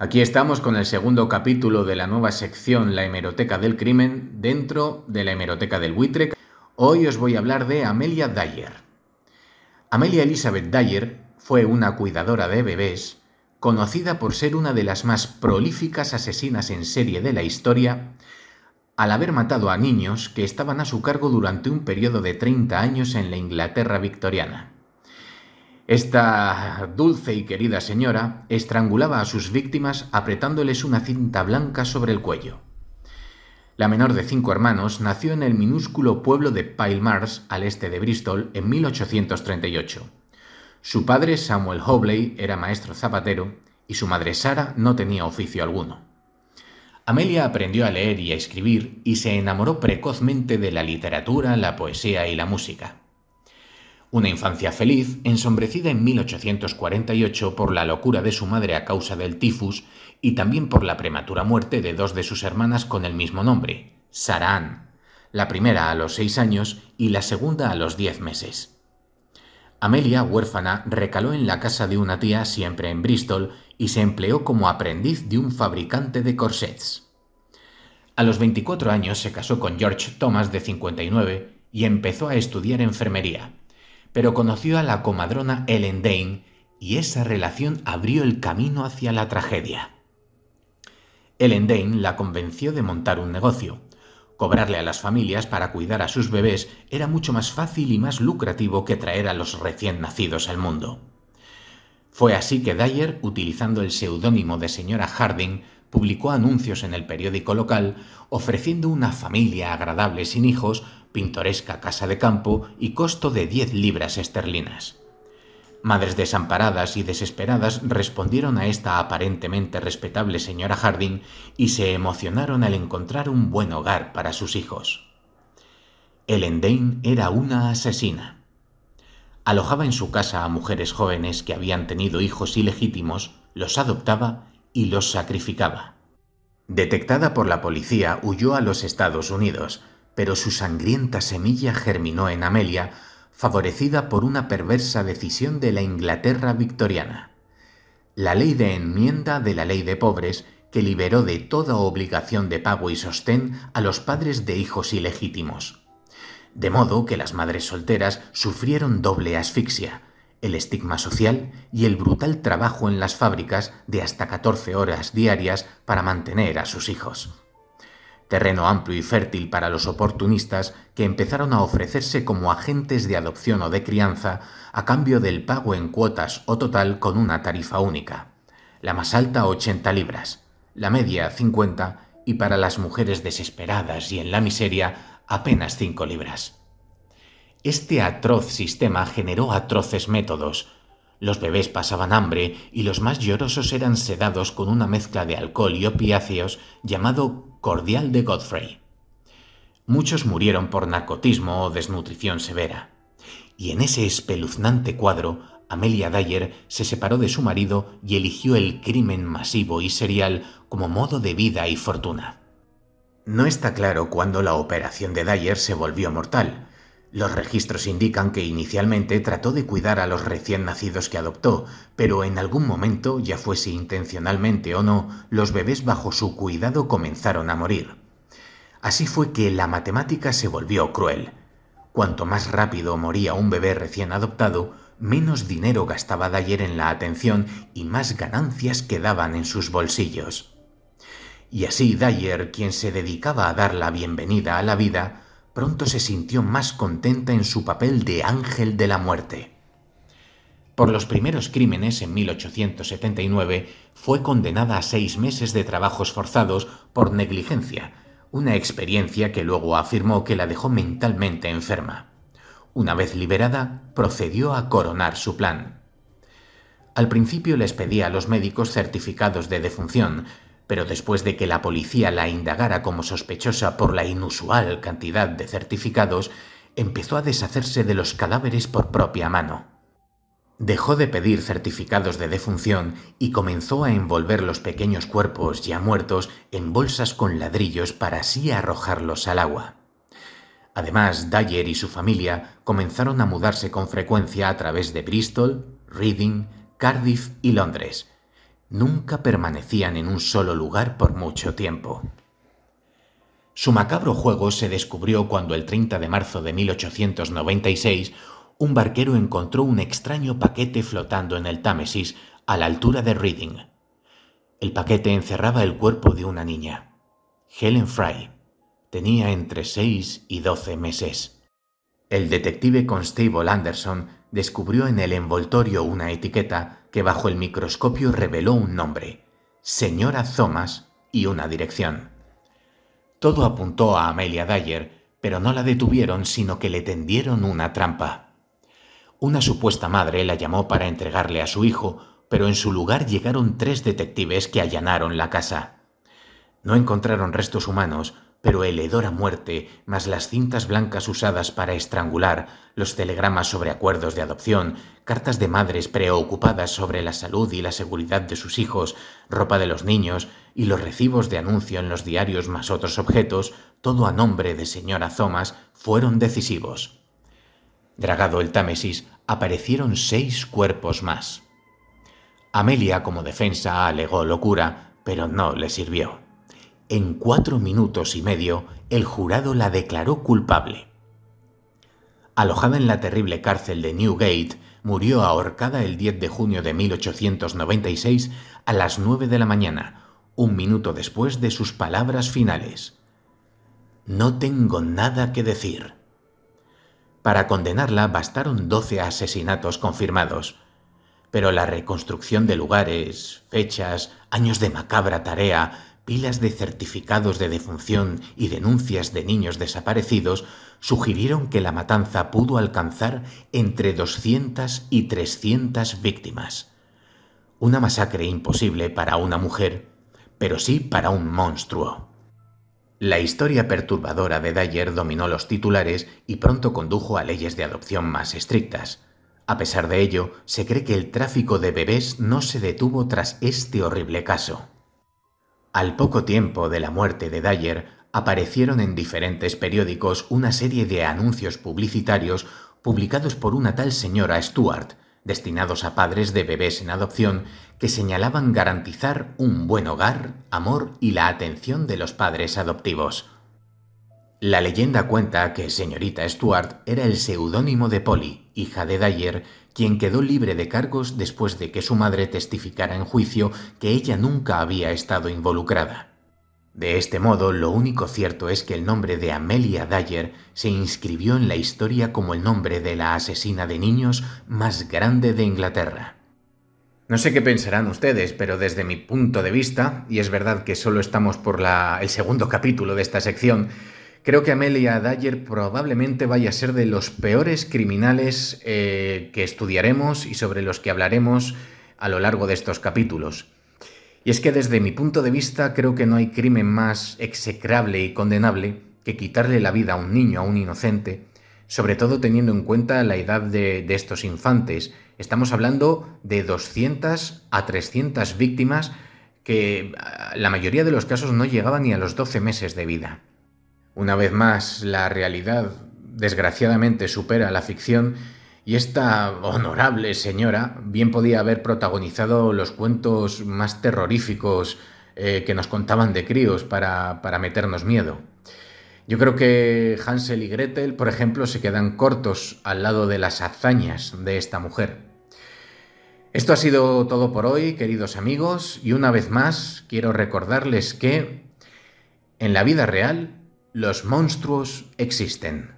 Aquí estamos con el segundo capítulo de la nueva sección La hemeroteca del crimen dentro de la hemeroteca del buitre. Hoy os voy a hablar de Amelia Dyer. Amelia Elizabeth Dyer fue una cuidadora de bebés, conocida por ser una de las más prolíficas asesinas en serie de la historia, al haber matado a niños que estaban a su cargo durante un periodo de 30 años en la Inglaterra victoriana. Esta dulce y querida señora estrangulaba a sus víctimas apretándoles una cinta blanca sobre el cuello. La menor de cinco hermanos nació en el minúsculo pueblo de Mars, al este de Bristol, en 1838. Su padre, Samuel Hobley, era maestro zapatero y su madre, Sara, no tenía oficio alguno. Amelia aprendió a leer y a escribir y se enamoró precozmente de la literatura, la poesía y la música. Una infancia feliz, ensombrecida en 1848 por la locura de su madre a causa del tifus y también por la prematura muerte de dos de sus hermanas con el mismo nombre, Sarah Ann, la primera a los seis años y la segunda a los diez meses. Amelia, huérfana, recaló en la casa de una tía siempre en Bristol y se empleó como aprendiz de un fabricante de corsets. A los 24 años se casó con George Thomas de 59 y empezó a estudiar enfermería pero conoció a la comadrona Ellen Dane y esa relación abrió el camino hacia la tragedia. Ellen Dane la convenció de montar un negocio. Cobrarle a las familias para cuidar a sus bebés era mucho más fácil y más lucrativo que traer a los recién nacidos al mundo. Fue así que Dyer, utilizando el seudónimo de señora Harding, publicó anuncios en el periódico local ofreciendo una familia agradable sin hijos pintoresca casa de campo y costo de 10 libras esterlinas. Madres desamparadas y desesperadas respondieron a esta aparentemente respetable señora Harding y se emocionaron al encontrar un buen hogar para sus hijos. Ellen Dane era una asesina. Alojaba en su casa a mujeres jóvenes que habían tenido hijos ilegítimos, los adoptaba y los sacrificaba. Detectada por la policía, huyó a los Estados Unidos, pero su sangrienta semilla germinó en Amelia, favorecida por una perversa decisión de la Inglaterra victoriana. La ley de enmienda de la ley de pobres, que liberó de toda obligación de pago y sostén a los padres de hijos ilegítimos. De modo que las madres solteras sufrieron doble asfixia, el estigma social y el brutal trabajo en las fábricas de hasta 14 horas diarias para mantener a sus hijos terreno amplio y fértil para los oportunistas que empezaron a ofrecerse como agentes de adopción o de crianza a cambio del pago en cuotas o total con una tarifa única. La más alta 80 libras, la media 50 y para las mujeres desesperadas y en la miseria apenas 5 libras. Este atroz sistema generó atroces métodos, los bebés pasaban hambre y los más llorosos eran sedados con una mezcla de alcohol y opiáceos llamado cordial de Godfrey. Muchos murieron por narcotismo o desnutrición severa. Y en ese espeluznante cuadro, Amelia Dyer se separó de su marido y eligió el crimen masivo y serial como modo de vida y fortuna. No está claro cuándo la operación de Dyer se volvió mortal, los registros indican que inicialmente trató de cuidar a los recién nacidos que adoptó, pero en algún momento, ya fuese intencionalmente o no, los bebés bajo su cuidado comenzaron a morir. Así fue que la matemática se volvió cruel. Cuanto más rápido moría un bebé recién adoptado, menos dinero gastaba Dyer en la atención y más ganancias quedaban en sus bolsillos. Y así Dyer, quien se dedicaba a dar la bienvenida a la vida, pronto se sintió más contenta en su papel de ángel de la muerte. Por los primeros crímenes en 1879 fue condenada a seis meses de trabajos forzados por negligencia, una experiencia que luego afirmó que la dejó mentalmente enferma. Una vez liberada, procedió a coronar su plan. Al principio les pedía a los médicos certificados de defunción, pero después de que la policía la indagara como sospechosa por la inusual cantidad de certificados, empezó a deshacerse de los cadáveres por propia mano. Dejó de pedir certificados de defunción y comenzó a envolver los pequeños cuerpos ya muertos en bolsas con ladrillos para así arrojarlos al agua. Además, Dyer y su familia comenzaron a mudarse con frecuencia a través de Bristol, Reading, Cardiff y Londres, nunca permanecían en un solo lugar por mucho tiempo. Su macabro juego se descubrió cuando el 30 de marzo de 1896 un barquero encontró un extraño paquete flotando en el Támesis a la altura de Reading. El paquete encerraba el cuerpo de una niña. Helen Fry tenía entre 6 y 12 meses. El detective Constable Anderson descubrió en el envoltorio una etiqueta que bajo el microscopio reveló un nombre, señora Thomas, y una dirección. Todo apuntó a Amelia Dyer, pero no la detuvieron, sino que le tendieron una trampa. Una supuesta madre la llamó para entregarle a su hijo, pero en su lugar llegaron tres detectives que allanaron la casa. No encontraron restos humanos, pero el hedor a muerte, más las cintas blancas usadas para estrangular, los telegramas sobre acuerdos de adopción, cartas de madres preocupadas sobre la salud y la seguridad de sus hijos, ropa de los niños y los recibos de anuncio en los diarios más otros objetos, todo a nombre de señora Thomas, fueron decisivos. Dragado el Támesis, aparecieron seis cuerpos más. Amelia, como defensa, alegó locura, pero no le sirvió en cuatro minutos y medio el jurado la declaró culpable. Alojada en la terrible cárcel de Newgate, murió ahorcada el 10 de junio de 1896 a las 9 de la mañana, un minuto después de sus palabras finales. No tengo nada que decir. Para condenarla bastaron 12 asesinatos confirmados, pero la reconstrucción de lugares, fechas, años de macabra tarea, pilas de certificados de defunción y denuncias de niños desaparecidos sugirieron que la matanza pudo alcanzar entre 200 y 300 víctimas. Una masacre imposible para una mujer, pero sí para un monstruo. La historia perturbadora de Dyer dominó los titulares y pronto condujo a leyes de adopción más estrictas. A pesar de ello, se cree que el tráfico de bebés no se detuvo tras este horrible caso. Al poco tiempo de la muerte de Dyer, aparecieron en diferentes periódicos una serie de anuncios publicitarios publicados por una tal señora Stuart, destinados a padres de bebés en adopción, que señalaban garantizar un buen hogar, amor y la atención de los padres adoptivos. La leyenda cuenta que señorita Stuart era el seudónimo de Polly, hija de Dyer, quien quedó libre de cargos después de que su madre testificara en juicio que ella nunca había estado involucrada. De este modo, lo único cierto es que el nombre de Amelia Dyer se inscribió en la historia como el nombre de la asesina de niños más grande de Inglaterra. No sé qué pensarán ustedes, pero desde mi punto de vista, y es verdad que solo estamos por la, el segundo capítulo de esta sección, Creo que Amelia Dyer probablemente vaya a ser de los peores criminales eh, que estudiaremos y sobre los que hablaremos a lo largo de estos capítulos. Y es que desde mi punto de vista creo que no hay crimen más execrable y condenable que quitarle la vida a un niño, a un inocente, sobre todo teniendo en cuenta la edad de estos infantes. Estamos hablando de 200 a 300 víctimas que ah, la mayoría de los casos no llegaban ni a los 12 meses de vida. Una vez más, la realidad desgraciadamente supera la ficción y esta honorable señora bien podía haber protagonizado los cuentos más terroríficos eh, que nos contaban de críos para, para meternos miedo. Yo creo que Hansel y Gretel, por ejemplo, se quedan cortos al lado de las hazañas de esta mujer. Esto ha sido todo por hoy, queridos amigos, y una vez más quiero recordarles que en la vida real los monstruos existen.